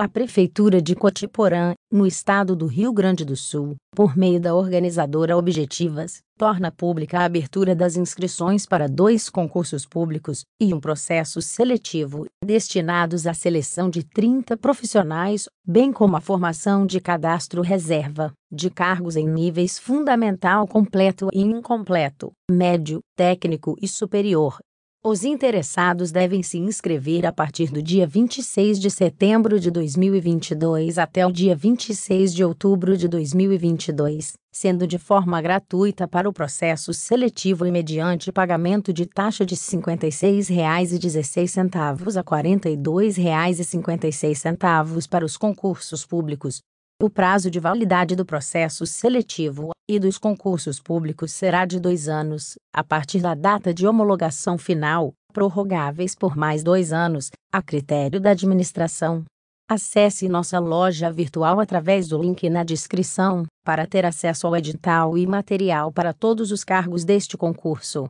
A Prefeitura de Cotiporã, no estado do Rio Grande do Sul, por meio da organizadora Objetivas, torna pública a abertura das inscrições para dois concursos públicos e um processo seletivo destinados à seleção de 30 profissionais, bem como a formação de cadastro reserva de cargos em níveis fundamental completo e incompleto, médio, técnico e superior, os interessados devem se inscrever a partir do dia 26 de setembro de 2022 até o dia 26 de outubro de 2022, sendo de forma gratuita para o processo seletivo e mediante pagamento de taxa de R$ 56,16 a R$ 42,56 para os concursos públicos, o prazo de validade do processo seletivo e dos concursos públicos será de dois anos, a partir da data de homologação final, prorrogáveis por mais dois anos, a critério da administração. Acesse nossa loja virtual através do link na descrição para ter acesso ao edital e material para todos os cargos deste concurso.